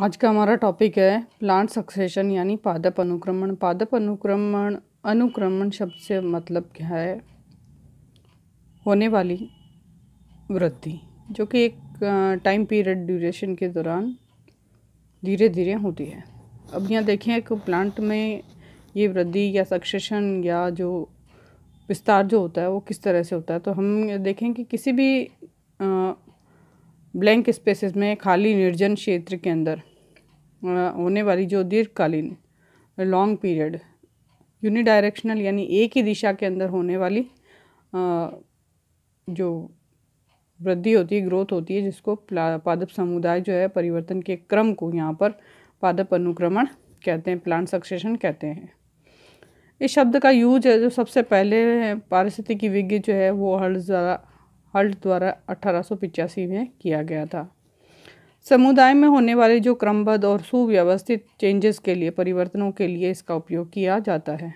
आज का हमारा टॉपिक है प्लांट सक्सेशन यानी पादप अनुक्रमण पादप अनुक्रमण अनुक्रमण शब्द से मतलब क्या है होने वाली वृद्धि जो कि एक टाइम पीरियड ड्यूरेशन के दौरान धीरे धीरे होती है अब यहाँ देखें कि प्लांट में ये वृद्धि या सक्सेशन या जो विस्तार जो होता है वो किस तरह से होता है तो हम देखें कि किसी भी आ, ब्लैंक स्पेसेस में खाली निर्जन क्षेत्र के अंदर होने वाली जो दीर्घकालीन लॉन्ग पीरियड यूनिडायरेक्शनल यानी एक ही दिशा के अंदर होने वाली जो वृद्धि होती है ग्रोथ होती है जिसको पादप समुदाय जो है परिवर्तन के क्रम को यहाँ पर पादप अनुक्रमण कहते हैं प्लांट सक्सेशन कहते हैं इस शब्द का यूज है जो सबसे पहले पारिस्थितिकी विज्ञ जो है वो हल्ट द्वारा हल्ट द्वारा अठारह में किया गया था समुदाय में होने वाले जो क्रमबद्ध और सुव्यवस्थित चेंजेस के लिए परिवर्तनों के लिए इसका उपयोग किया जाता है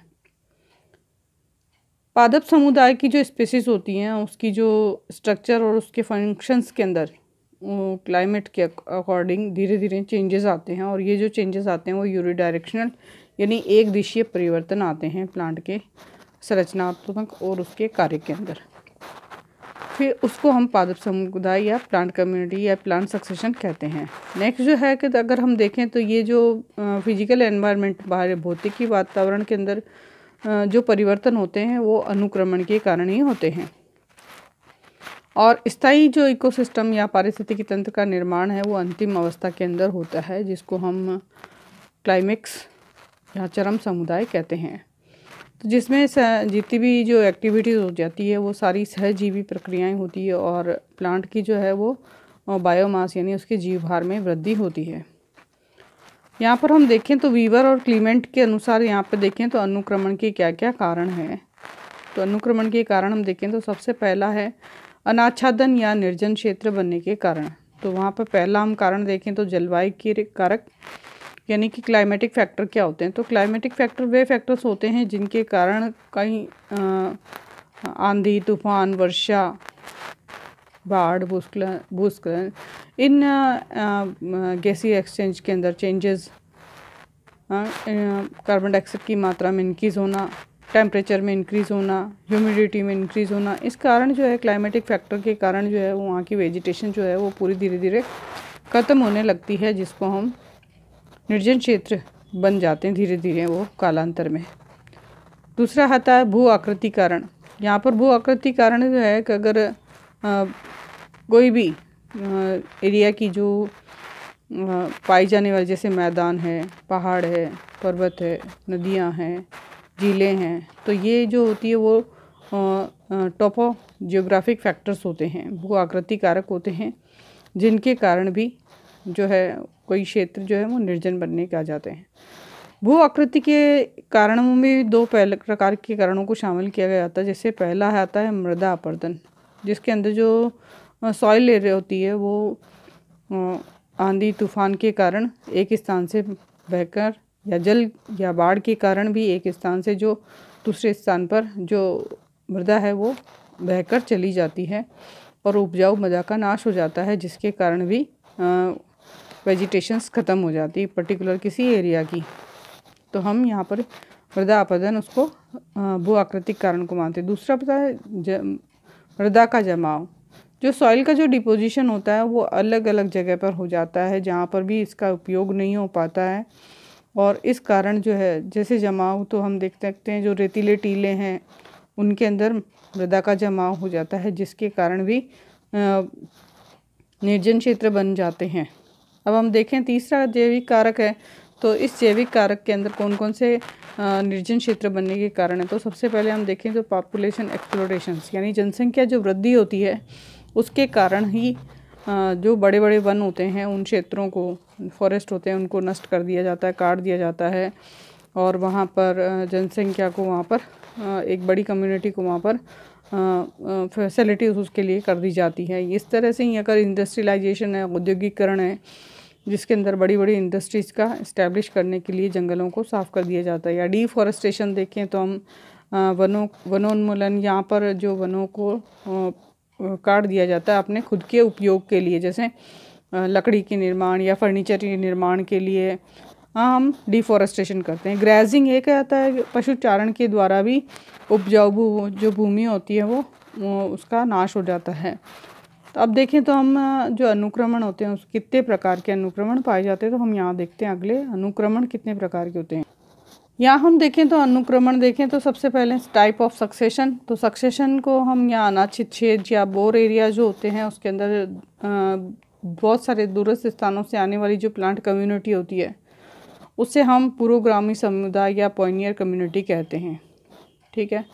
पादप समुदाय की जो स्पेसिस होती हैं उसकी जो स्ट्रक्चर और उसके फंक्शंस के अंदर क्लाइमेट के अकॉर्डिंग धीरे धीरे चेंजेस आते हैं और ये जो चेंजेस आते हैं वो यूरिडायरेक्शनल यानी एक दिशीय परिवर्तन आते हैं प्लांट के संरचनात्मक और उसके कार्य के अंदर फिर उसको हम पादप समुदाय या प्लांट कम्युनिटी या प्लांट सक्सेशन कहते हैं नेक्स्ट जो है कि अगर हम देखें तो ये जो फिजिकल एनवायरनमेंट बाहर भौतिकी वातावरण के अंदर जो परिवर्तन होते हैं वो अनुक्रमण के कारण ही होते हैं और स्थायी जो इकोसिस्टम या पारिस्थितिकी तंत्र का निर्माण है वो अंतिम अवस्था के अंदर होता है जिसको हम क्लाइमेक्स या चरम समुदाय कहते हैं तो जिसमें जितनी भी जो एक्टिविटीज़ हो जाती है वो सारी सहजीवी प्रक्रियाएं होती है और प्लांट की जो है वो बायोमास यानी उसके जीवभार में वृद्धि होती है यहाँ पर हम देखें तो वीवर और क्लीमेंट के अनुसार यहाँ पर देखें तो अनुक्रमण के क्या क्या कारण हैं तो अनुक्रमण के कारण हम देखें तो सबसे पहला है अनाच्छादन या निर्जन क्षेत्र बनने के कारण तो वहाँ पर पहला हम कारण देखें तो जलवायु के कारक यानी कि क्लाइमेटिक फैक्टर क्या होते हैं तो क्लाइमेटिक फैक्टर वे फैक्टर्स होते हैं जिनके कारण कई आंधी तूफान वर्षा बाढ़ भूस्खलन भूस्खलन इन गैसी एक्सचेंज के अंदर चेंजेस कार्बन डाइऑक्साइड की मात्रा में इंक्रीज़ होना टेम्परेचर में इंक्रीज़ होना ह्यूमिडिटी में इंक्रीज़ होना इस कारण जो है क्लाइमेटिक फैक्टर के कारण जो है वहाँ की वेजिटेशन जो है वो पूरी धीरे धीरे ख़त्म होने लगती है जिसको हम निर्जन क्षेत्र बन जाते हैं धीरे धीरे वो कालांतर में दूसरा आता है भू आकृति कारण यहाँ पर भू आकृति कारण जो है कि अगर आ, कोई भी आ, एरिया की जो पाई जाने वाली जैसे मैदान है पहाड़ है पर्वत है नदियाँ हैं झीलें हैं तो ये जो होती है वो टॉपो जियोग्राफिक फैक्टर्स होते हैं भू आकृति कारक होते हैं जिनके कारण भी जो है कोई क्षेत्र जो है वो निर्जन बनने के आ जाते हैं भू आकृति के कारणों में दो पहले प्रकार के कारणों को शामिल किया गया है जैसे पहला आता है मृदा अपर्दन जिसके अंदर जो सॉइल एरिया होती है वो आंधी तूफान के कारण एक स्थान से बहकर या जल या बाढ़ के कारण भी एक स्थान से जो दूसरे स्थान पर जो मृदा है वो बहकर चली जाती है और उपजाऊ मृदा का नाश हो जाता है जिसके कारण भी वेजिटेशन ख़त्म हो जाती है पर्टिकुलर किसी एरिया की तो हम यहाँ पर मृदा अपदन उसको भू आकृतिक कारण को मानते हैं दूसरा पता है मृदा का जमाव जो सॉइल का जो डिपोजिशन होता है वो अलग अलग जगह पर हो जाता है जहाँ पर भी इसका उपयोग नहीं हो पाता है और इस कारण जो है जैसे जमाव तो हम देख सकते हैं जो रेतीले टीले हैं उनके अंदर मृदा का जमाव हो जाता है जिसके कारण भी निर्जन क्षेत्र बन जाते हैं अब हम देखें तीसरा जैविक कारक है तो इस जैविक कारक के अंदर कौन कौन से निर्जन क्षेत्र बनने के कारण है तो सबसे पहले हम देखें तो पॉपुलेशन एक्सप्लोरेशन यानी जनसंख्या जो वृद्धि होती है उसके कारण ही जो बड़े बड़े वन होते हैं उन क्षेत्रों को फॉरेस्ट होते हैं उनको नष्ट कर दिया जाता है काट दिया जाता है और वहाँ पर जनसंख्या को वहाँ पर एक बड़ी कम्युनिटी को वहाँ पर फैसिलिटीज़ उसके लिए कर दी जाती है इस तरह से ही अगर इंडस्ट्रियलाइजेशन है औद्योगिकरण है जिसके अंदर बड़ी बड़ी इंडस्ट्रीज़ का इस्टेब्लिश करने के लिए जंगलों को साफ़ कर दिया जाता है या डिफॉरेस्टेशन देखें तो हम वनों वनोन्मूलन यहाँ पर जो वनों को काट दिया जाता है अपने खुद के उपयोग के लिए जैसे लकड़ी के निर्माण या फर्नीचर के निर्माण के लिए हम डिफॉरेस्टेशन करते हैं ग्रेजिंग ये कहता है पशु चारण के द्वारा भी उपजाऊ जो भूमि होती है वो उसका नाश हो जाता है तो अब देखें तो हम जो अनुक्रमण होते हैं उस कितने प्रकार के अनुक्रमण पाए जाते हैं तो हम यहाँ देखते हैं अगले अनुक्रमण कितने प्रकार के होते हैं यहाँ हम देखें तो अनुक्रमण देखें तो सबसे पहले टाइप ऑफ सक्सेशन तो सक्सेशन को हम यहाँ अनाचित छेद या बोर एरिया जो होते हैं उसके अंदर बहुत सारे दूरस्थ स्थानों से आने वाली जो प्लांट कम्युनिटी होती है उसे हम पूर्वग्रामी समुदाय या पोइनियर कम्युनिटी कहते हैं ठीक है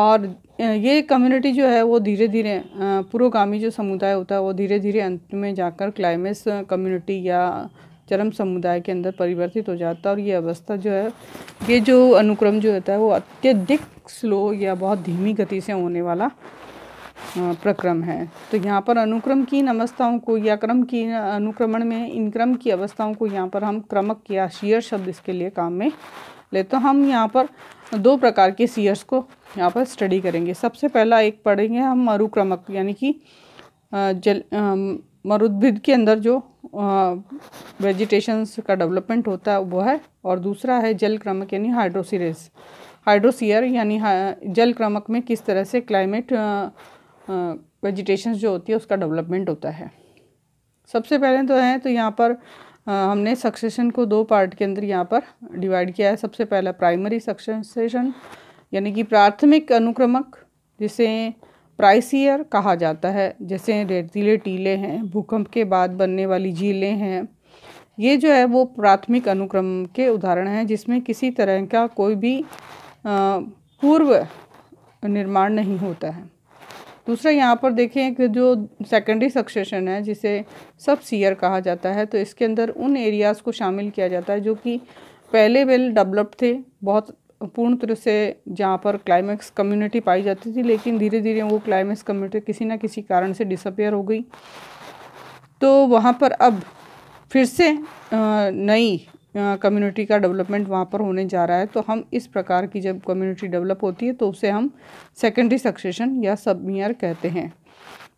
और ये कम्युनिटी जो है वो धीरे धीरे पुरोगामी जो समुदाय होता है वो धीरे धीरे अंत में जाकर क्लाइमेस कम्युनिटी या चरम समुदाय के अंदर परिवर्तित हो जाता है और ये अवस्था जो है ये जो अनुक्रम जो होता है वो अत्यधिक स्लो या बहुत धीमी गति से होने वाला प्रक्रम है तो यहाँ पर अनुक्रम की इन अवस्थाओं को या क्रम की अनुक्रमण में इन क्रम की अवस्थाओं को यहाँ पर हम क्रमक या शीयर शब्द इसके लिए काम में ले तो हम यहाँ पर दो प्रकार के सीयर्स को यहाँ पर स्टडी करेंगे सबसे पहला एक पढ़ेंगे हम मरुक्रमक यानी कि जल मरुद्भिद के अंदर जो वेजिटेशंस का डेवलपमेंट होता है वो है और दूसरा है जल क्रमक यानी हाइड्रोसीरेस हाइड्रोसियर यानी जल क्रमक में किस तरह से क्लाइमेट वेजिटेशंस जो होती है उसका डेवलपमेंट होता है सबसे पहले तो हैं तो यहाँ पर हमने सक्सेशन को दो पार्ट के अंदर यहाँ पर डिवाइड किया है सबसे पहला प्राइमरी सक्सेशन यानी कि प्राथमिक अनुक्रमक जिसे प्राइसियर कहा जाता है जैसे रेतीले टीले हैं भूकंप के बाद बनने वाली झीलें हैं ये जो है वो प्राथमिक अनुक्रम के उदाहरण हैं जिसमें किसी तरह का कोई भी पूर्व निर्माण नहीं होता है दूसरा यहाँ पर देखें कि जो सेकेंडरी सक्सेशन है जिसे सब सीयर कहा जाता है तो इसके अंदर उन एरियाज़ को शामिल किया जाता है जो कि पहले वेल डेवलप्ड थे बहुत पूर्ण तरह से जहाँ पर क्लाइमैक्स कम्युनिटी पाई जाती थी लेकिन धीरे धीरे वो क्लाइमैक्स कम्युनिटी किसी ना किसी कारण से डिसअपेयर हो गई तो वहाँ पर अब फिर से नई कम्युनिटी का डेवलपमेंट वहाँ पर होने जा रहा है तो हम इस प्रकार की जब कम्युनिटी डेवलप होती है तो उसे हम सेकेंडरी सक्सेशन या सब कहते हैं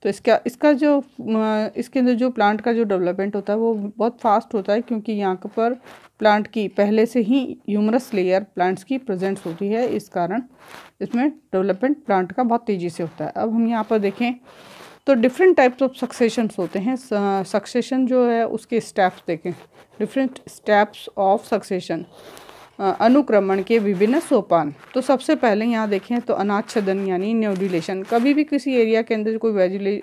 तो इसका इसका जो इसके अंदर जो प्लांट का जो डेवलपमेंट होता है वो बहुत फास्ट होता है क्योंकि यहाँ पर प्लांट की पहले से ही ह्यूमरस लेयर प्लांट्स की प्रेजेंस होती है इस कारण इसमें डेवलपमेंट प्लांट का बहुत तेज़ी से होता है अब हम यहाँ पर देखें तो डिफरेंट टाइप्स ऑफ सक्सेशंस होते हैं सक्सेशन जो है उसके स्टेप्स देखें डिफरेंट स्टेप्स ऑफ सक्सेशन अनुक्रमण के विभिन्न सोपान तो सबसे पहले यहाँ देखें तो अनाच्छेदन यानी न्यूडिलेशन कभी भी किसी एरिया के अंदर कोई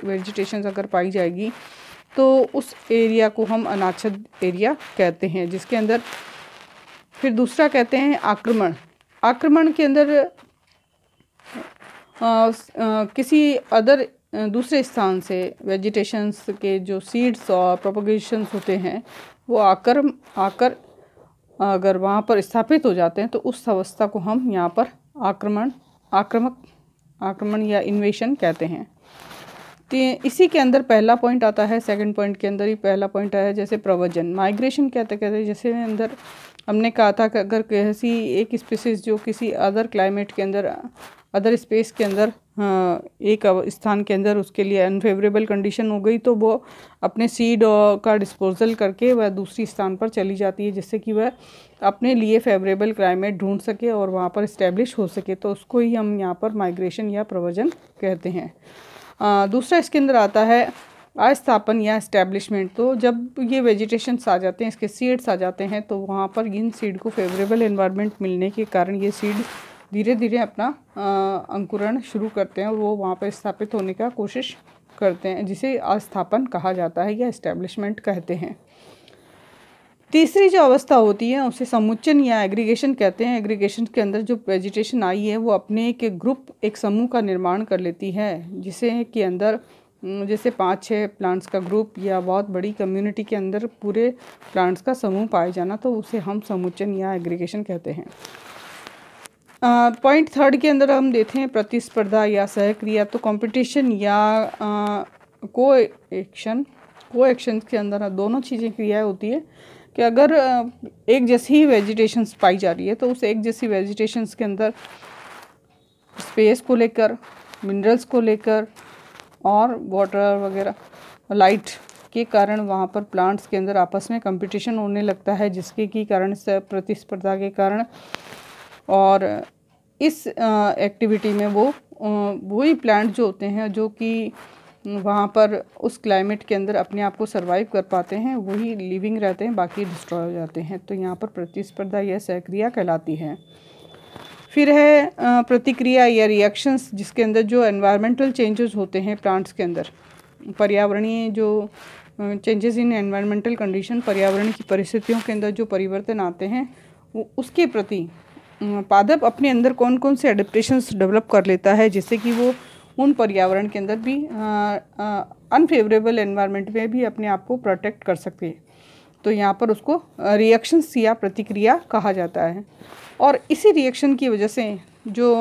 वेजिटेशन अगर पाई जाएगी तो उस एरिया को हम अनाच्छद एरिया कहते हैं जिसके अंदर फिर दूसरा कहते हैं आक्रमण आक्रमण के अंदर आ, आ, किसी अदर दूसरे स्थान से वेजिटेशंस के जो सीड्स और प्रोपोगेशंस होते हैं वो आकर आकर अगर वहाँ पर स्थापित हो जाते हैं तो उस अवस्था को हम यहाँ पर आक्रमण आक्रमक आक्रमण या इन्वेशन कहते हैं तो इसी के अंदर पहला पॉइंट आता है सेकंड पॉइंट के अंदर ही पहला पॉइंट आया जैसे प्रवचन माइग्रेशन कहते कहते जैसे अंदर हमने कहा था कि अगर किसी एक स्पीसीज जो किसी अदर क्लाइमेट के अंदर अदर स्पेस के अंदर हाँ, एक स्थान के अंदर उसके लिए अनफेवरेबल कंडीशन हो गई तो वो अपने सीड का डिस्पोजल करके वह दूसरी स्थान पर चली जाती है जिससे कि वह अपने लिए फेवरेबल क्लाइमेट ढूंढ सके और वहाँ पर इस्टेब्लिश हो सके तो उसको ही हम यहाँ पर माइग्रेशन या प्रवजन कहते हैं दूसरा इसके अंदर आता है आस्थापन या इस्टेब्लिशमेंट तो जब ये वेजिटेशंस आ जाते हैं इसके सीड्स आ जाते हैं तो वहाँ पर इन सीड को फेवरेबल इन्वायरमेंट मिलने के कारण ये सीड धीरे धीरे अपना अंकुरण शुरू करते हैं और वो वहाँ पर स्थापित होने का कोशिश करते हैं जिसे आस्थापन कहा जाता है या इस्टेब्लिशमेंट कहते हैं तीसरी जो अवस्था होती है उसे समुच्चन या एग्रीगेशन कहते हैं एग्रीगेशन के अंदर जो वेजिटेशन आई है वो अपने एक ग्रुप एक समूह का निर्माण कर लेती है जिसे के अंदर जैसे पाँच छः प्लांट्स का ग्रुप या बहुत बड़ी कम्युनिटी के अंदर पूरे प्लांट्स का समूह पाए जाना तो उसे हम समुच्चन या एग्रीगेशन कहते हैं पॉइंट uh, थर्ड के अंदर हम देखते हैं प्रतिस्पर्धा या सहक्रिया तो कंपटीशन या को एक्शन को एक्शन के अंदर दोनों चीज़ें क्रियाएँ होती है कि अगर एक जैसी ही वेजिटेशंस पाई जा रही है तो उस एक जैसी वेजिटेशंस के अंदर स्पेस को लेकर मिनरल्स को लेकर और वाटर वगैरह लाइट के कारण वहाँ पर प्लांट्स के अंदर आपस में कंपटीशन होने लगता है जिसके की कारण प्रतिस्पर्धा के कारण और इस एक्टिविटी में वो वही प्लांट जो होते हैं जो कि वहाँ पर उस क्लाइमेट के अंदर अपने आप को सर्वाइव कर पाते हैं वही लिविंग रहते हैं बाकी डिस्ट्रॉय हो जाते हैं तो यहाँ पर प्रतिस्पर्धा यह सहक्रिया कहलाती है फिर है प्रतिक्रिया या रिएक्शंस जिसके अंदर जो एनवायरमेंटल चेंजेस होते हैं प्लांट्स के अंदर पर्यावरणीय जो चेंजेस इन एनवायरमेंटल कंडीशन पर्यावरण की परिस्थितियों के अंदर जो परिवर्तन आते हैं उसके प्रति पादप अपने अंदर कौन कौन से एडप्टेशंस डेवलप कर लेता है जिससे कि वो उन पर्यावरण के अंदर भी अनफेवरेबल एनवायरमेंट में भी अपने आप को प्रोटेक्ट कर सकते हैं तो यहाँ पर उसको रिएक्शंस या प्रतिक्रिया कहा जाता है और इसी रिएक्शन की वजह से जो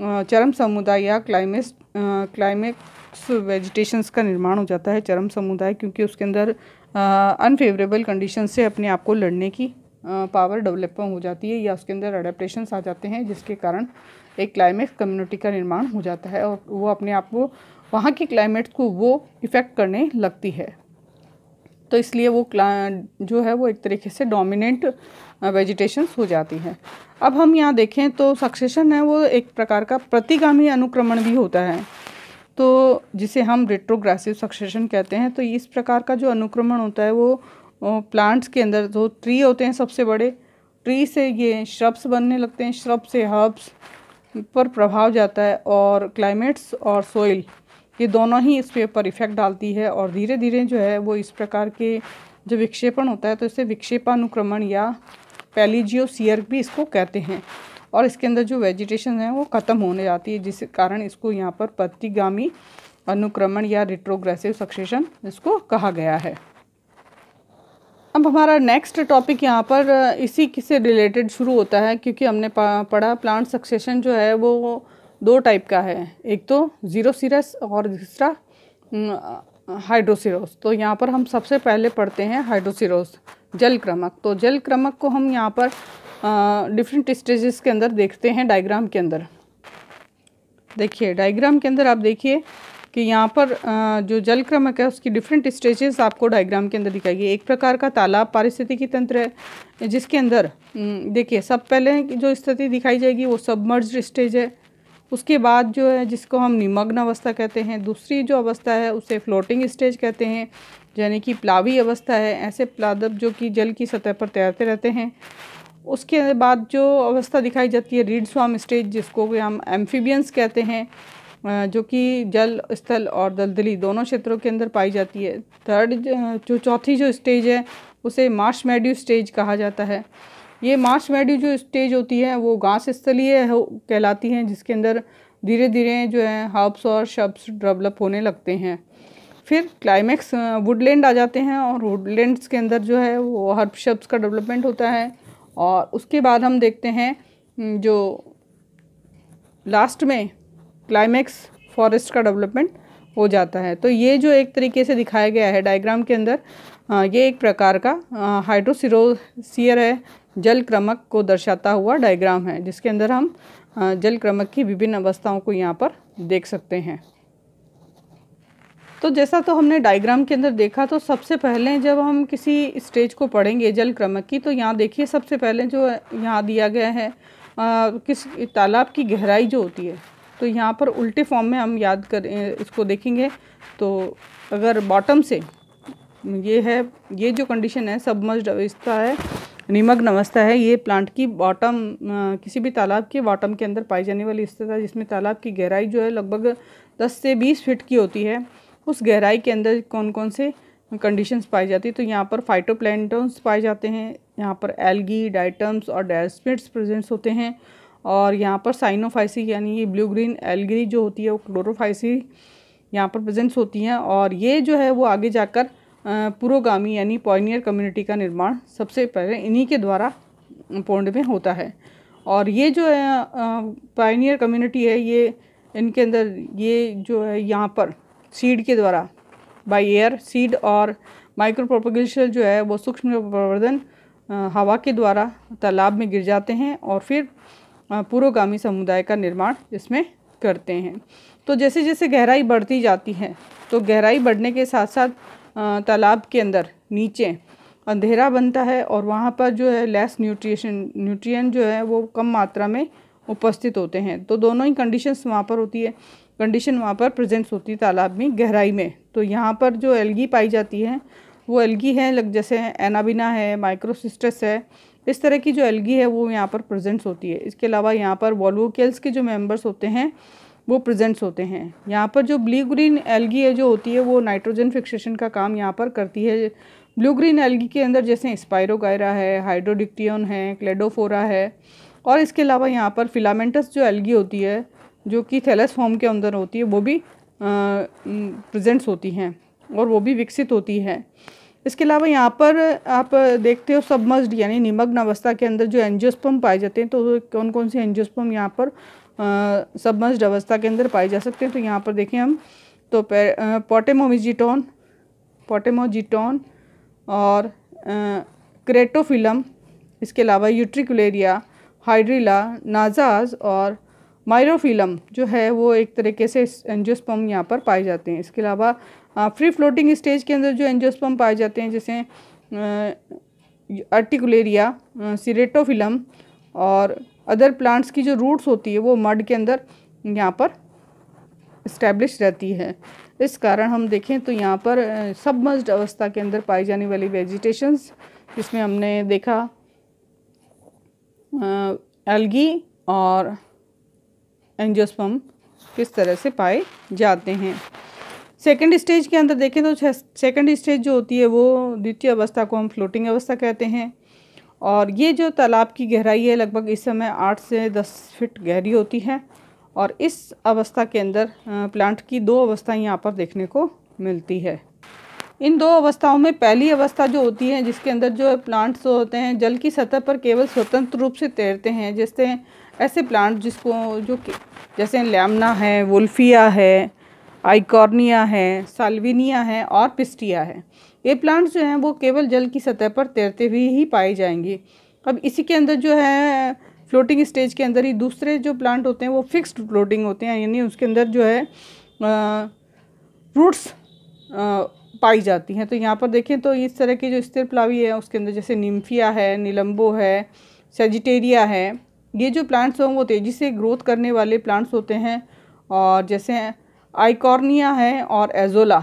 चरम समुदाय या क्लाइमेस क्लाइमेक्स वेजिटेशंस का निर्माण हो जाता है चरम समुदाय क्योंकि उसके अंदर अनफेवरेबल कंडीशन से अपने आप को लड़ने की पावर डेवलप हो जाती है या उसके अंदर अडेप्टेशंस आ जाते हैं जिसके कारण एक क्लाइमेक्स कम्युनिटी का निर्माण हो जाता है और वो अपने आप को वहाँ की क्लाइमेट को वो इफ़ेक्ट करने लगती है तो इसलिए वो जो है वो एक तरीके से डोमिनेंट वेजिटेशन हो जाती है अब हम यहाँ देखें तो सक्सेशन है वो एक प्रकार का प्रतिगामी अनुक्रमण भी होता है तो जिसे हम रेट्रोग्रेसिव सक्सेशन कहते हैं तो इस प्रकार का जो अनुक्रमण होता है वो प्लांट्स के अंदर जो ट्री होते हैं सबसे बड़े ट्री से ये श्रब्स बनने लगते हैं श्रब से हर्ब्स पर प्रभाव जाता है और क्लाइमेट्स और सोइल ये दोनों ही इस पर इफेक्ट डालती है और धीरे धीरे जो है वो इस प्रकार के जो विक्षेपण होता है तो इसे विक्षेपानुक्रमण या पैलीजियो सियर भी इसको कहते हैं और इसके अंदर जो वेजिटेशन है वो ख़त्म होने जाती है जिस कारण इसको यहाँ पर प्रतिगामी अनुक्रमण या रिट्रोग्रेसिव सक्सेशन इसको कहा गया है अब हमारा नेक्स्ट टॉपिक यहाँ पर इसी से रिलेटेड शुरू होता है क्योंकि हमने पढ़ा प्लांट सक्सेशन जो है वो दो टाइप का है एक तो ज़ीरो सीरस और दूसरा हाइड्रोसीरोस तो यहाँ पर हम सबसे पहले पढ़ते हैं हाइड्रोसीरोस जल क्रमक तो जल क्रमक को हम यहाँ पर डिफरेंट स्टेजेस के अंदर देखते हैं डायग्राम के अंदर देखिए डायग्राम के अंदर आप देखिए कि यहाँ पर आ, जो जल क्रमक है उसकी डिफरेंट स्टेजेस आपको डायग्राम के अंदर दिखाई गई एक प्रकार का तालाब पारिस्थितिकी तंत्र है जिसके अंदर देखिए सब पहले जो स्थिति दिखाई जाएगी वो सबमर्ज स्टेज है उसके बाद जो है जिसको हम निमग्न अवस्था कहते हैं दूसरी जो अवस्था है उसे फ्लोटिंग स्टेज कहते हैं यानी कि प्लावी अवस्था है ऐसे प्लादव जो कि जल की सतह पर तैरते रहते हैं उसके बाद जो अवस्था दिखाई जाती है रीड स्वाम स्टेज जिसको कि हम एम्फीबियंस कहते हैं जो कि जल स्थल और दलदली दोनों क्षेत्रों के अंदर पाई जाती है थर्ड जो चौथी जो स्टेज है उसे मार्श मेड्यू स्टेज कहा जाता है ये मार्च मेड्यू जो स्टेज होती है वो घास स्थलीय कहलाती हैं जिसके अंदर धीरे धीरे जो है हर्ब्स और शब्स डेवलप होने लगते हैं फिर क्लाइमैक्स वुडलैंड आ जाते हैं और वुडलैंड्स के अंदर जो है वो हर्ब शब्स का डेवलपमेंट होता है और उसके बाद हम देखते हैं जो लास्ट में क्लाइमैक्स फॉरेस्ट का डेवलपमेंट हो जाता है तो ये जो एक तरीके से दिखाया गया है डायग्राम के अंदर ये एक प्रकार का हाइड्रोसिरोसियर है जल क्रमक को दर्शाता हुआ डायग्राम है जिसके अंदर हम जल क्रमक की विभिन्न अवस्थाओं को यहाँ पर देख सकते हैं तो जैसा तो हमने डायग्राम के अंदर देखा तो सबसे पहले जब हम किसी स्टेज को पढ़ेंगे जल क्रमक की तो यहाँ देखिए सबसे पहले जो यहाँ दिया गया है आ, किस तालाब की गहराई जो होती है तो यहाँ पर उल्टे फॉर्म में हम याद कर इसको देखेंगे तो अगर बॉटम से ये है ये जो कंडीशन है सबमर्ज अवस्था है निमग्न अवस्था है ये प्लांट की बॉटम किसी भी तालाब के बॉटम के अंदर पाई जाने वाली स्थिति है जिसमें तालाब की गहराई जो है लगभग दस से बीस फीट की होती है उस गहराई के अंदर कौन कौन से कंडीशंस पाई जाती है तो यहाँ पर फाइटोप्लैंटन्स पाए जाते हैं यहाँ पर एल्गी डाइटम्स और डायस्पिट्स प्रेजेंट्स होते हैं और यहाँ पर साइनोफाइसी यानी ये ब्लू ग्रीन एलगी जो होती है वो क्लोरोफाइसी यहाँ पर प्रेजेंट्स होती हैं और ये जो है वो आगे जाकर पुरोगामी यानी पॉइनियर कम्युनिटी का निर्माण सबसे पहले इन्हीं के द्वारा पौंड में होता है और ये जो है पाइनियर कम्युनिटी है ये इनके अंदर ये जो है यहाँ पर सीड के द्वारा बाय एयर सीड और माइक्रो प्रोपोगेशन जो है वो सूक्ष्म प्रवर्धन हवा के द्वारा तालाब में गिर जाते हैं और फिर पुरोगामी समुदाय का निर्माण इसमें करते हैं तो जैसे जैसे गहराई बढ़ती जाती है तो गहराई बढ़ने के साथ साथ तालाब के अंदर नीचे अंधेरा बनता है और वहाँ पर जो है लेस न्यूट्रिशन न्यूट्रिएंट जो है वो कम मात्रा में उपस्थित होते हैं तो दोनों ही कंडीशंस वहाँ पर होती है कंडीशन वहाँ पर प्रेजेंस होती है तालाब में गहराई में तो यहाँ पर जो एलगी पाई जाती है वो एलगी है लग जैसे एनाबिना है माइक्रोसिस्टस है इस तरह की जो एलगी है वो यहाँ पर प्रजेंट्स होती है इसके अलावा यहाँ पर वॉलोकेल्स के जो मेम्बर्स होते हैं वो प्रेजेंट्स होते हैं यहाँ पर जो ब्लू ग्रीन एल्गी है जो होती है वो नाइट्रोजन फिक्सेशन का काम यहाँ पर करती है ब्लू ग्रीन एल्गी के अंदर जैसे स्पायरोगायरा है हाइड्रोडिक्टियन है क्लेडोफोरा है और इसके अलावा यहाँ पर फिलामेंटस जो एल्गी होती है जो कि थैलस फॉर्म के अंदर होती है वो भी प्रजेंट्स होती हैं और वो भी विकसित होती है इसके अलावा यहाँ पर आप देखते हो सबमर्ज्ड यानी निमग्न अवस्था के अंदर जो एनजियोस्पम पाए जाते हैं तो कौन कौन से एनजियोस्पम यहाँ पर सबमस्ड अवस्था के अंदर पाए जा सकते हैं तो यहाँ पर देखें हम तो पोटेमोमिजिटोन पोटेमोजिटोन और क्रेटोफिलम इसके अलावा यूट्रिकुलेरिया हाइड्रिला नाजाज और मायरोफिलम जो है वो एक तरीके से एनजियोस्पम यहाँ पर पाए जाते हैं इसके अलावा फ्री फ्लोटिंग स्टेज के अंदर जो एनजियोस्पम पाए जाते हैं जैसे आर्टिकुलेरिया सिरेटोफिलम और अदर प्लांट्स की जो रूट्स होती है वो मड के अंदर यहाँ पर इस्टेब्लिश रहती है इस कारण हम देखें तो यहाँ पर सबमर्ज्ड अवस्था के अंदर पाई जाने वाली वेजिटेशंस जिसमें हमने देखा एल्गी और एंजोस्पम किस तरह से पाए जाते हैं सेकेंड स्टेज के अंदर देखें तो सेकेंड स्टेज जो होती है वो द्वितीय अवस्था को हम फ्लोटिंग अवस्था कहते हैं और ये जो तालाब की गहराई है लगभग इस समय आठ से दस फिट गहरी होती है और इस अवस्था के अंदर प्लांट की दो अवस्थाएं यहाँ पर देखने को मिलती है इन दो अवस्थाओं में पहली अवस्था जो होती है जिसके अंदर जो प्लांट्स होते हैं जल की सतह पर केवल स्वतंत्र रूप से तैरते हैं जैसे ऐसे प्लांट जिसको जो जैसे लैमना है वुल्फिया है आइकॉर्निया है सालविनिया है और पिस्टिया है ये प्लांट्स जो हैं वो केवल जल की सतह पर तैरते हुए ही पाए जाएंगे अब इसी के अंदर जो है फ्लोटिंग स्टेज के अंदर ही दूसरे जो प्लांट होते हैं वो फिक्स्ड फ्लोटिंग होते हैं यानी उसके अंदर जो है रूट्स पाई जाती हैं तो यहाँ पर देखें तो इस तरह के जो स्थिर प्लावी है उसके अंदर जैसे निम्फिया है नीलम्बो है सेजिटेरिया है ये जो प्लांट्स हों वो तेज़ी से ग्रोथ करने वाले प्लांट्स होते हैं और जैसे आइकॉर्निया है और एजोला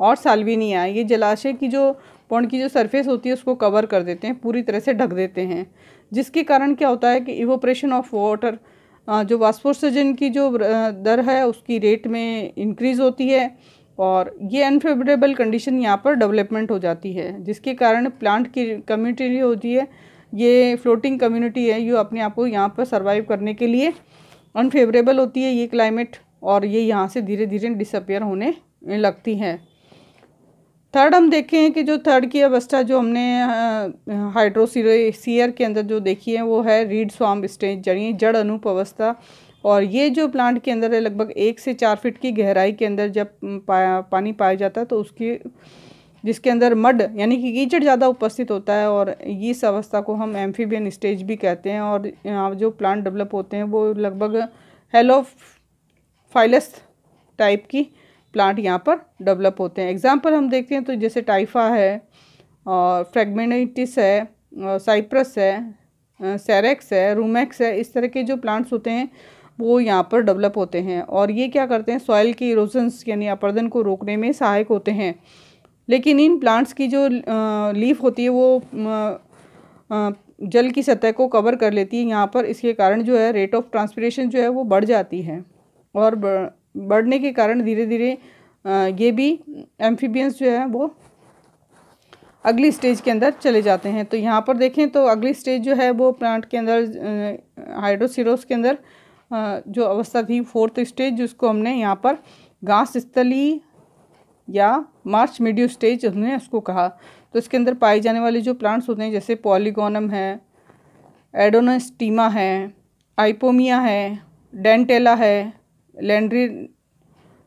और सालविनिया ये जलाशय की जो पौंड की जो सरफेस होती है उसको कवर कर देते हैं पूरी तरह से ढक देते हैं जिसके कारण क्या होता है कि इवोप्रेशन ऑफ वाटर जो वाष्पोत्सर्जन की जो दर है उसकी रेट में इंक्रीज़ होती है और ये अनफेवरेबल कंडीशन यहाँ पर डेवलपमेंट हो जाती है जिसके कारण प्लांट की कम्युनिटी होती है ये फ्लोटिंग कम्युनिटी है ये अपने आप को यहाँ पर सर्वाइव करने के लिए अनफेवरेबल होती है ये क्लाइमेट और ये यहाँ से धीरे धीरे डिसअपेयर होने लगती हैं थर्ड हम देखें कि जो थर्ड की अवस्था जो हमने हाइड्रोसीयर के अंदर जो देखी है वो है रीड स्वाम स्टेज जड़ी जड़ अनूप अवस्था और ये जो प्लांट के अंदर है लगभग एक से चार फीट की गहराई के अंदर जब पाया पानी पाया जाता है तो उसकी जिसके अंदर मड यानी कि कीचड़ ज़्यादा उपस्थित होता है और इस अवस्था को हम एम्फीबियन स्टेज भी कहते हैं और यहाँ जो प्लांट डेवलप होते हैं वो लगभग हेलो फाइलस टाइप की प्लांट यहाँ पर डेवलप होते हैं एग्जाम्पल हम देखते हैं तो जैसे टाइफा है और फ्रेगमेंटिस है साइप्रस है सेरेक्स है रूमैक्स है इस तरह के जो प्लांट्स होते हैं वो यहाँ पर डेवलप होते हैं और ये क्या करते हैं सॉइल की इरोजन्स यानी अपर्दन को रोकने में सहायक होते हैं लेकिन इन प्लांट्स की जो लीफ होती है वो जल की सतह को कवर कर लेती है यहाँ पर इसके कारण जो है रेट ऑफ ट्रांसपीरेशन जो है वो बढ़ जाती है और बढ़ने के कारण धीरे धीरे ये भी एम्फीबियंस जो है वो अगली स्टेज के अंदर चले जाते हैं तो यहाँ पर देखें तो अगली स्टेज जो है वो प्लांट के अंदर हाइड्रोसीरोस के अंदर जो अवस्था थी फोर्थ स्टेज जिसको हमने यहाँ पर घास स्थली या मार्च मीडियो स्टेज हमने उसको कहा तो इसके अंदर पाए जाने वाले जो प्लांट्स होते हैं जैसे पॉलीगोनम है एडोनस्टीमा है आइपोमिया है डेंटेला है लैंड्री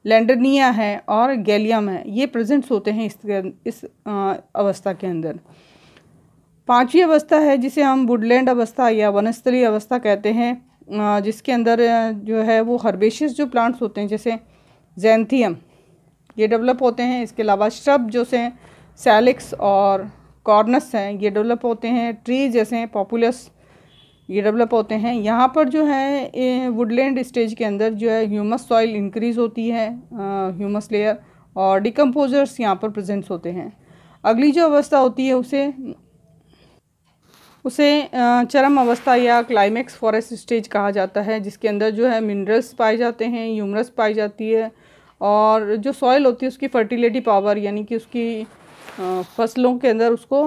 लेंडरनिया है और गैलियम है ये प्रेजेंट्स होते हैं इस इस अवस्था के अंदर पांचवी अवस्था है जिसे हम वुडलैंड अवस्था या वनस्थली अवस्था कहते हैं जिसके अंदर जो है वो हर्बेशियस जो प्लांट्स होते हैं जैसे जैंथियम ये डेवलप होते हैं इसके अलावा श्रब जो से सैलिक्स और कॉर्नस हैं ये डेवलप होते हैं ट्री जैसे पॉपुलस ये डेवलप होते हैं यहाँ पर जो है वुडलैंड स्टेज के अंदर जो है ह्यूमस सॉइल इंक्रीज़ होती है ह्यूमस लेयर और डिकम्पोजर्स यहाँ पर प्रेजेंट्स होते हैं अगली जो अवस्था होती है उसे उसे चरम अवस्था या क्लाइमेक्स फॉरेस्ट स्टेज कहा जाता है जिसके अंदर जो है मिनरल्स पाए जाते हैं ह्यूमरस पाई जाती है और जो सॉइल होती है उसकी फर्टिलिटी पावर यानी कि उसकी फसलों के अंदर उसको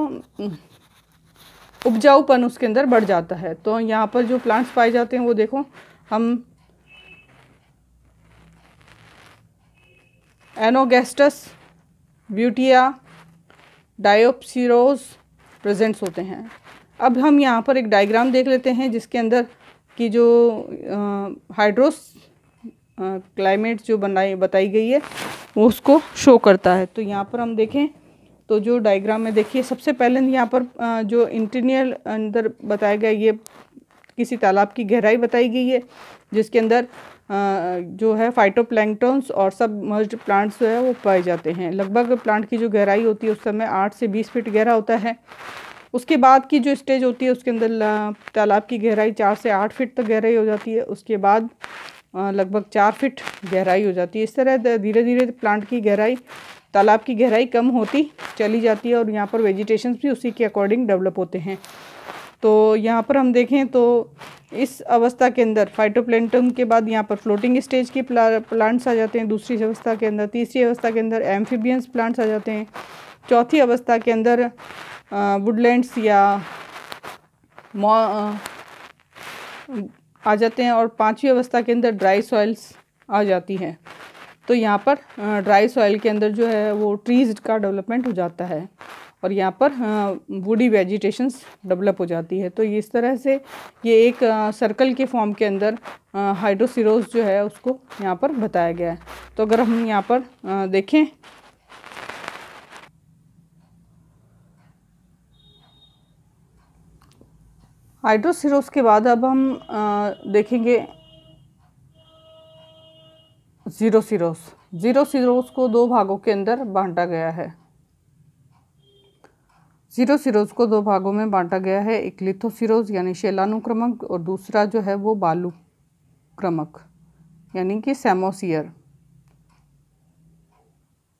उपजाऊपन उसके अंदर बढ़ जाता है तो यहाँ पर जो प्लांट्स पाए जाते हैं वो देखो हम एनोगेस्टस ब्यूटिया डायोप्सीरोज प्रेजेंट्स होते हैं अब हम यहाँ पर एक डायग्राम देख लेते हैं जिसके अंदर की जो हाइड्रोस क्लाइमेट जो बनाई बताई गई है वो उसको शो करता है तो यहाँ पर हम देखें तो जो डायग्राम में देखिए सबसे पहले यहाँ पर जो इंटीरियर अंदर बताया गया ये किसी तालाब की गहराई बताई गई है जिसके अंदर जो है फाइटोप्लैंक्टॉन्स और सब मर्ज प्लांट्स जो है वो पाए जाते हैं लगभग प्लांट की जो गहराई होती है उस समय आठ से बीस फीट गहरा होता है उसके बाद की जो स्टेज होती है उसके अंदर तालाब की गहराई चार से आठ फीट तक गहराई हो जाती है उसके बाद लगभग चार फीट गहराई हो जाती है इस तरह धीरे धीरे प्लांट की गहराई तालाब की गहराई कम होती चली जाती है और यहाँ पर वेजिटेशन भी उसी के अकॉर्डिंग डेवलप होते हैं तो यहाँ पर हम देखें तो इस अवस्था के अंदर फाइटोप्लैंटन के बाद यहाँ पर फ्लोटिंग स्टेज के प्लांट्स आ जाते हैं दूसरी अवस्था के अंदर तीसरी अवस्था के अंदर एम्फीबियंस प्लांट्स आ जाते हैं चौथी अवस्था के अंदर वुडलैंड्स या मॉ आ जाते हैं और पांचवी अवस्था के अंदर ड्राई सॉइल्स आ जाती हैं तो यहाँ पर ड्राई सॉइल के अंदर जो है वो ट्रीज़ का डेवलपमेंट हो जाता है और यहाँ पर वुडी वेजिटेशंस डेवलप हो जाती है तो ये इस तरह से ये एक सर्कल के फॉर्म के अंदर हाइड्रोसिरोज जो है उसको यहाँ पर बताया गया है तो अगर हम यहाँ पर देखें हाइड्रोसिरोस के बाद अब हम देखेंगे ज़ीरो सीरोस ज़ीरो सीरोस को दो भागों के अंदर बांटा गया है जीरो सीरोज को दो भागों में बांटा गया है एक लिथोसीरोज यानी शैलानुक्रमक और दूसरा जो है वो बालू क्रमक यानी कि सेमोसियर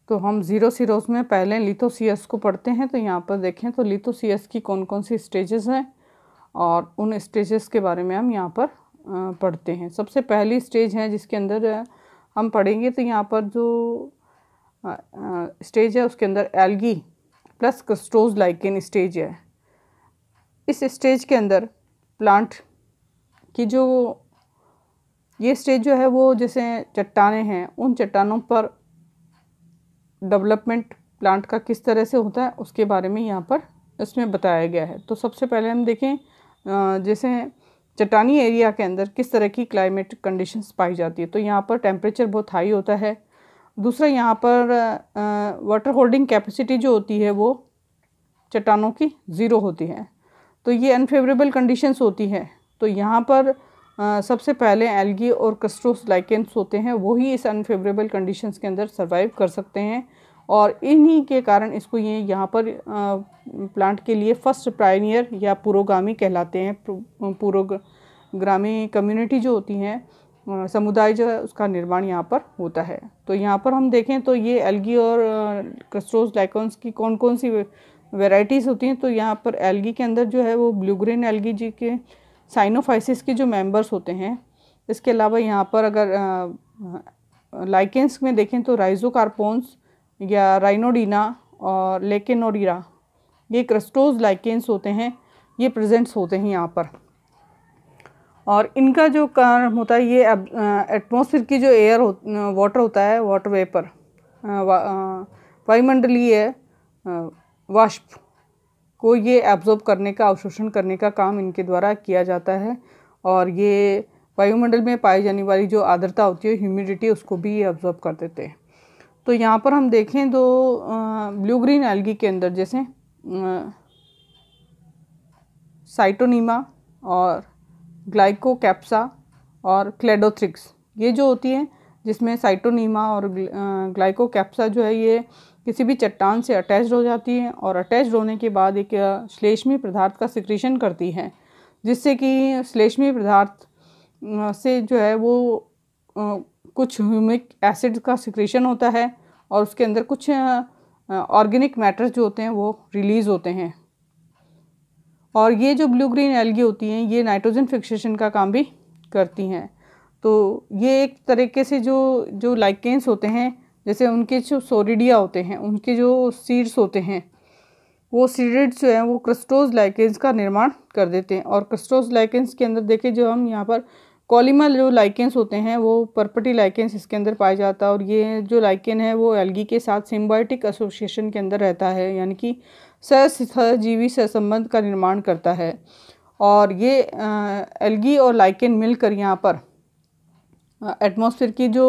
तो हम जीरो सीरोज में पहले लिथोसियस को पढ़ते हैं तो यहाँ पर देखें तो लिथोसियस की कौन कौन सी स्टेजेस हैं और उन स्टेजेस के बारे में हम यहाँ पर पढ़ते हैं सबसे पहली स्टेज है जिसके अंदर हम पढ़ेंगे तो यहाँ पर जो स्टेज है उसके अंदर एल्गी प्लस कस्ट्रोज इन स्टेज है इस स्टेज के अंदर प्लांट की जो ये स्टेज जो है वो जैसे चट्टाने हैं उन चट्टानों पर डेवलपमेंट प्लांट का किस तरह से होता है उसके बारे में यहाँ पर इसमें बताया गया है तो सबसे पहले हम देखें जैसे चट्टानी एरिया के अंदर किस तरह की क्लाइमेटिक कंडीशंस पाई जाती है तो यहाँ पर टेम्परेचर बहुत हाई होता है दूसरा यहाँ पर वाटर होल्डिंग कैपेसिटी जो होती है वो चट्टानों की ज़ीरो होती है तो ये अनफेवरेबल कंडीशंस होती है तो यहाँ पर आ, सबसे पहले एल्गी और कस्ट्रोस लाइकेंस होते हैं वही इस अनफेवरेबल कंडीशंस के अंदर सर्वाइव कर सकते हैं और इन्हीं के कारण इसको ये यहाँ पर प्लांट के लिए फर्स्ट प्राइनियर या पुरोगामी कहलाते हैं पुरोग्रामी कम्युनिटी जो होती हैं समुदाय जो है उसका निर्माण यहाँ पर होता है तो यहाँ पर हम देखें तो ये एल्गी और क्रस्टोज लाइकॉन्स की कौन कौन सी वेराइटीज़ होती हैं तो यहाँ पर एल्गी के अंदर जो है वो ब्लूग्रेन एल्गी जी के साइनोफाइसिस के जो मेंबर्स होते हैं इसके अलावा यहाँ पर अगर लाइकेंस में देखें तो राइजोकार्पोन्स या राइनोडीना और लेकेनोडीरा ये क्रस्टोज लाइकेंस होते हैं ये प्रेजेंट्स होते हैं यहाँ पर और इनका जो कारण होता है ये एटमॉस्फेयर की जो एयर हो वाटर होता है वाटर वेपर वायुमंडलीय वाष्प को ये एब्जॉर्ब करने का अवशोषण करने का काम इनके द्वारा किया जाता है और ये वायुमंडल में पाई जाने वाली जो आर्द्रता होती है ह्यूमिडिटी उसको भी ये एब्जॉर्ब कर देते हैं तो यहाँ पर हम देखें तो ब्लू ग्रीन एल्गी के अंदर जैसे साइटोनीमा और ग्लाइकोकैप्सा और क्लेडोथ्रिक्स ये जो होती हैं जिसमें साइटोनीमा और ग्लाइकोकैप्सा जो है ये किसी भी चट्टान से अटैच हो जाती है और अटैच होने के बाद एक श्लेष्मी पदार्थ का सिक्रीशन करती है जिससे कि श्लेष्मी पदार्थ से जो है वो कुछ ह्यूमिक एसिड का सिक्रेशन होता है और उसके अंदर कुछ ऑर्गेनिक मैटर्स जो होते हैं वो रिलीज़ होते हैं और ये जो ब्लू ग्रीन एल्गी होती हैं ये नाइट्रोजन फिक्सेशन का काम भी करती हैं तो ये एक तरीके से जो जो लाइकेंस होते हैं जैसे उनके जो सोरिडिया होते हैं उनके जो सीड्स होते हैं वो सीड्स जो हैं वो क्रिस्टोज लाइकेंस का निर्माण कर देते हैं और क्रिस्टोज लाइकेंस के अंदर देखें जो हम यहाँ पर कॉलीमा जो लाइकेंस होते हैं वो पर्पटी लाइकेंस इसके अंदर पाया जाता है और ये जो लाइकेन है वो एल्गी के साथ सिम्बायोटिक एसोसिएशन के अंदर रहता है यानी कि सहजीवी सहसंबंध का निर्माण करता है और ये एल्गी और लाइकेन मिलकर यहाँ पर एटमॉस्फेयर की जो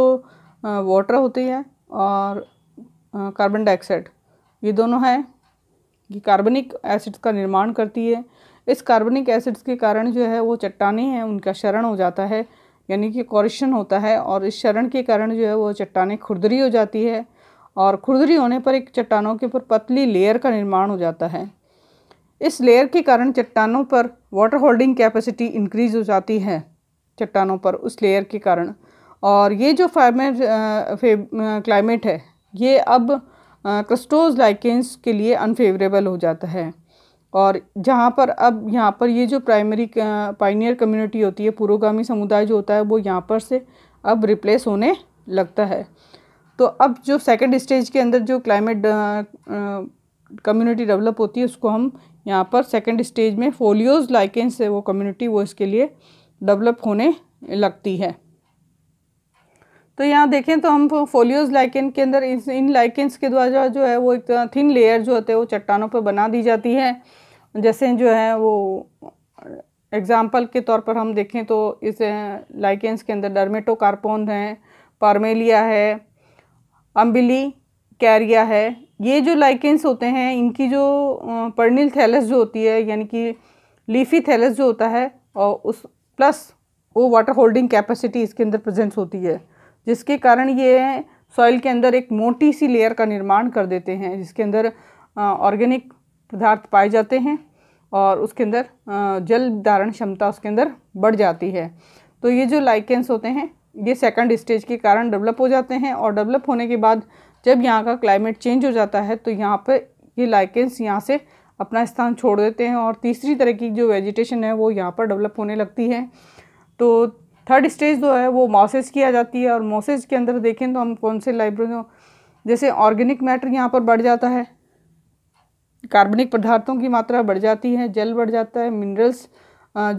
वाटर होती है और कार्बन डाइऑक्साइड ये दोनों है ये कार्बनिक एसिड का निर्माण करती है इस कार्बनिक एसिड्स के कारण जो है वो चट्टाने हैं उनका शरण हो जाता है यानी कि कॉरिशन होता है और इस शरण के कारण जो है वो चट्टाने खुरदरी हो जाती है और खुरदरी होने पर एक चट्टानों के ऊपर पतली लेयर का निर्माण हो जाता है इस लेयर के कारण चट्टानों पर वाटर होल्डिंग कैपेसिटी इंक्रीज हो जाती है चट्टानों पर उस लेयर के कारण और ये जो फाइमेट क्लाइमेट है ये अब क्रस्टोज लाइकेंस के लिए अनफेवरेबल हो जाता है और जहाँ पर अब यहाँ पर ये जो प्राइमरी पाइनियर कम्युनिटी होती है पुरोगामी समुदाय जो होता है वो यहाँ पर से अब रिप्लेस होने लगता है तो अब जो सेकंड स्टेज के अंदर जो क्लाइमेट कम्युनिटी डेवलप होती है उसको हम यहाँ पर सेकंड स्टेज में फोलियोज लाइकेंस से वो कम्युनिटी वो इसके लिए डेवलप होने लगती है तो यहाँ देखें तो हम फोलियोज लाइकेन के अंदर इन लाइकेंस के द्वारा जो है वो एक थिन लेयर जो होते हैं वो चट्टानों पर बना दी जाती है जैसे जो है वो एग्ज़ाम्पल के तौर पर हम देखें तो इस लाइकेंस के अंदर डर्मेटोकार्पोन है पार्मेलिया है अम्बिली कैरिया है ये जो लाइकेंस होते हैं इनकी जो पर्निल थैलस जो होती है यानी कि लीफी थैलस जो होता है और उस प्लस वो वाटर होल्डिंग कैपेसिटी इसके अंदर प्रेजेंस होती है जिसके कारण ये सॉइल के अंदर एक मोटी सी लेयर का निर्माण कर देते हैं जिसके अंदर ऑर्गेनिक पदार्थ पाए जाते हैं और उसके अंदर जल धारण क्षमता उसके अंदर बढ़ जाती है तो ये जो लाइकेंस होते हैं ये सेकंड स्टेज के कारण डेवलप हो जाते हैं और डेवलप होने के बाद जब यहाँ का क्लाइमेट चेंज हो जाता है तो यहाँ पर ये लाइकेंस यहाँ से अपना स्थान छोड़ देते हैं और तीसरी तरह की जो वेजिटेशन है वो यहाँ पर डेवलप होने लगती है तो थर्ड स्टेज जो है वो मॉसेज किया जाती है और मॉसेज के अंदर देखें तो हम कौन से लाइब्रेरी जैसे ऑर्गेनिक मैटर यहाँ पर बढ़ जाता है कार्बनिक पदार्थों की मात्रा बढ़ जाती है जल बढ़ जाता है मिनरल्स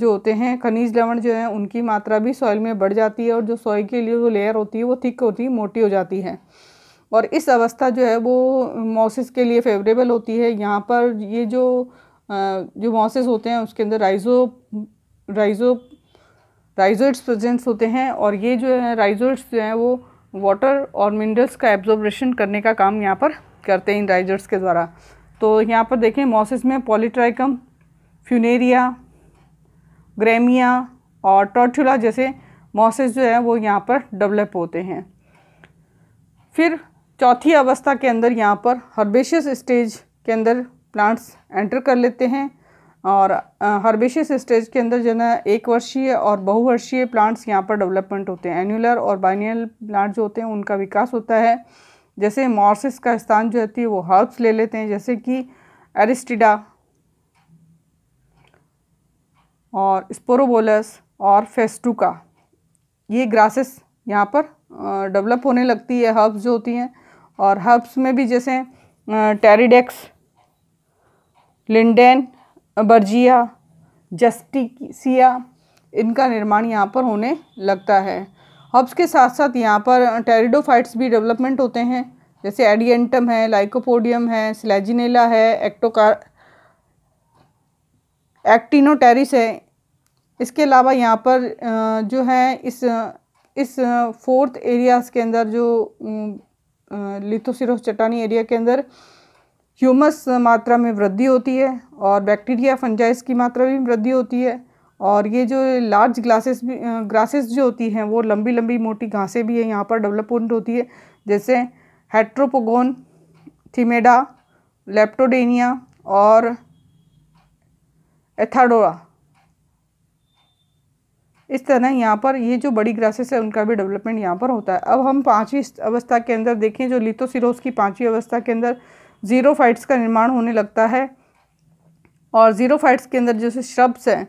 जो होते हैं खनिज लवण जो है उनकी मात्रा भी सॉइल में बढ़ जाती है और जो सॉइल के लिए जो लेयर होती है वो थिक होती है मोटी हो जाती है और इस अवस्था जो है वो मॉसिस के लिए फेवरेबल होती है यहाँ पर ये जो जो मॉसिस होते हैं उसके अंदर राइजो राइजो राइजोइड्स प्रजेंट्स होते हैं और ये जो है राइजोइड्स जो हैं वो वाटर और मिनरल्स का एब्जॉर्बेशन करने का काम यहाँ पर करते हैं इन राइजर्स के द्वारा तो यहाँ पर देखें मॉसिस में पॉलीट्राइकम फ्यूनेरिया ग्रेमिया और टॉर्चुला जैसे मॉसिस जो है वो यहाँ पर डेवलप होते हैं फिर चौथी अवस्था के अंदर यहाँ पर हर्बेशियस स्टेज के अंदर प्लांट्स एंटर कर लेते हैं और हर्बेशियस स्टेज के अंदर जो है एक वर्षीय और बहुवर्षीय प्लांट्स यहाँ पर डेवलपमेंट होते हैं एनुलर और बाइनियल प्लांट जो होते हैं उनका विकास होता है जैसे मॉर्सिस का स्थान जो होती है वो हर्ब्स ले लेते हैं जैसे कि एरिस्टिडा और स्पोरोबोलस और फेस्टुका ये ग्रासेस यहाँ पर डेवलप होने लगती है हर्ब्स जो होती हैं और हर्ब्स में भी जैसे टेरिडेक्स लिंडेन बर्जिया जस्टिसिया इनका निर्माण यहाँ पर होने लगता है हब्स के साथ साथ यहाँ पर टेरिडोफाइट्स भी डेवलपमेंट होते हैं जैसे एडियंटम है लाइकोपोडियम है स्लेजिनेला है एक्टोकार एक्टिनोटेरिस है इसके अलावा यहाँ पर जो है इस इस फोर्थ एरियाज़ के अंदर जो लिथोसिरोस चट्टानी एरिया के अंदर ह्यूमस मात्रा में वृद्धि होती है और बैक्टीरिया फंजाइस की मात्रा में वृद्धि होती है और ये जो लार्ज ग्लासेस भी ग्रासेस जो होती हैं वो लंबी लंबी मोटी घासें भी हैं यहाँ पर डेवलपमेंट होती है जैसे हेट्रोपोगोन थीमेडा लेप्टोडेनिया और एथाडोरा इस तरह यहाँ पर ये जो बड़ी ग्रासेस है उनका भी डेवलपमेंट यहाँ पर होता है अब हम पाँचवीं अवस्था के अंदर देखें जो लिथोसिरोस की पाँचवीं अवस्था के अंदर जीरो फाइट्स का निर्माण होने लगता है और जीरो फाइट्स के अंदर जैसे श्रब्स हैं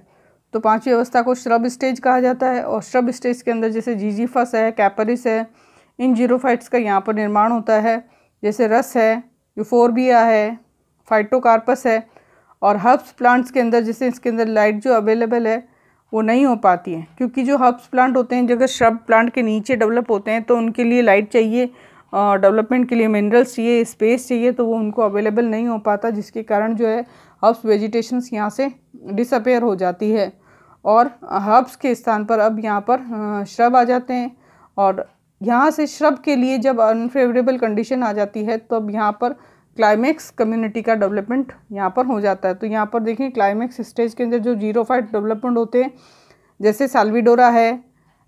तो पांचवी अवस्था को श्रब स्टेज कहा जाता है और श्रब स्टेज के अंदर जैसे जीजीफस है कैपरिस है इन जीरोफाइट्स का यहाँ पर निर्माण होता है जैसे रस है यूफोरबिया है फाइटोकार्पस है और हर्ब्स प्लांट्स के अंदर जैसे इसके अंदर लाइट जो अवेलेबल है वो नहीं हो पाती है क्योंकि जो हर्ब्स प्लांट होते हैं जगह श्रब प्लांट के नीचे डेवलप होते हैं तो उनके लिए लाइट चाहिए डेवलपमेंट के लिए मिनरल्स चाहिए स्पेस चाहिए तो वो उनको अवेलेबल नहीं हो पाता जिसके कारण जो है हर्ब्स वेजिटेशंस यहाँ से डिसअपेयर हो जाती है और हर्ब्स के स्थान पर अब यहाँ पर श्रब आ जाते हैं और यहाँ से श्रब के लिए जब अनफेवरेबल कंडीशन आ जाती है तो अब यहाँ पर क्लाइमैक्स कम्युनिटी का डेवलपमेंट यहाँ पर हो जाता है तो यहाँ पर देखिए क्लाइमैक्स स्टेज के अंदर जो जीरो फाइट डेवलपमेंट होते हैं जैसे साल्विडोरा है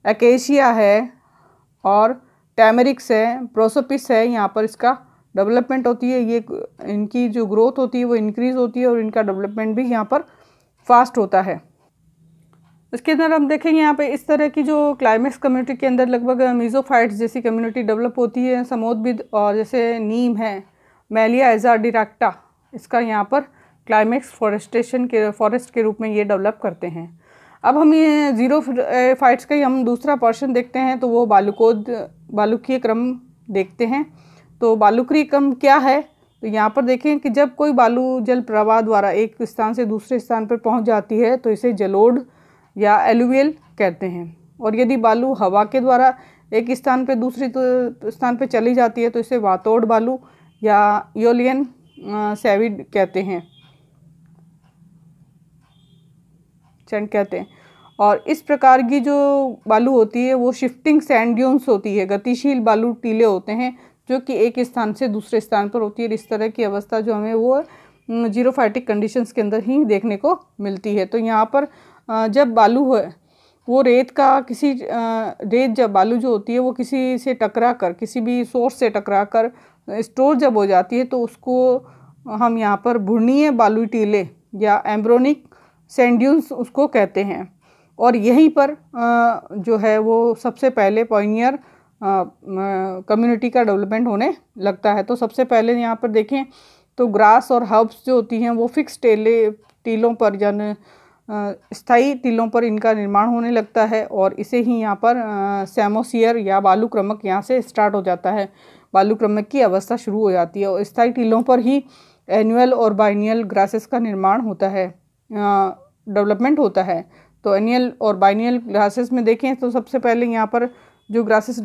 एकेशिया है और टैमरिक्स है प्रोसोपिस है यहाँ पर इसका डेवलपमेंट होती है ये इनकी जो ग्रोथ होती है वो इंक्रीज़ होती है और इनका डेवलपमेंट भी यहाँ पर फास्ट होता है इसके अंदर हम देखेंगे यहाँ पे इस तरह की जो क्लाइमेक्स कम्युनिटी के अंदर लगभग मीज़ोफाइट्स जैसी कम्युनिटी डेवलप होती है समोदिद और जैसे नीम है मेलिया एजा डिराक्टा इसका यहाँ पर क्लाइमेक्स फॉरेस्टेशन के फॉरेस्ट के रूप में ये डेवलप करते हैं अब हम ये ज़ीरो फाइट्स का ही हम दूसरा पोर्शन देखते हैं तो वो बालुकोद बालुकीय क्रम देखते हैं तो बालुकरी क्रम क्या है तो यहाँ पर देखें कि जब कोई बालू जल प्रवाह द्वारा एक स्थान से दूसरे स्थान पर पहुँच जाती है तो इसे जलोड या एलुवियल कहते हैं और यदि बालू हवा के द्वारा एक स्थान पर दूसरे स्थान पर चली जाती है तो इसे वातोड़ बालू या योलियन सेविड कहते हैं चंड कहते हैं और इस प्रकार की जो बालू होती है वो शिफ्टिंग सैंड ड्यून्स होती है गतिशील बालू टीले होते हैं जो कि एक स्थान से दूसरे स्थान पर होती है इस तरह की अवस्था जो हमें वो जीरोफाइटिक कंडीशंस के अंदर ही देखने को मिलती है तो यहाँ पर जब बालू है वो रेत का किसी रेत जब बालू जो होती है वो किसी से टकरा कर किसी भी सोर्स से टकरा कर स्टोर जब हो जाती है तो उसको हम यहाँ पर भुर्णीय बालू टीले या एम्ब्रोनिक सेंड्यून्स उसको कहते हैं और यहीं पर जो है वो सबसे पहले पॉइनियर कम्युनिटी का डेवलपमेंट होने लगता है तो सबसे पहले यहाँ पर देखें तो ग्रास और हर्ब्स जो होती हैं वो फिक्स टेले टीलों पर जन स्थाई टीलों पर इनका निर्माण होने लगता है और इसे ही यहाँ पर सेमोसियर या बालू क्रमक यहाँ से स्टार्ट हो जाता है बालू क्रमक की अवस्था शुरू हो जाती है और स्थाई टीलों पर ही एनुअल और बाइनियल ग्रासेस का निर्माण होता है डेवलपमेंट होता है तो एनुअल और बाइनियल ग्रासेस में देखें तो सबसे पहले यहाँ पर जो ग्रासेस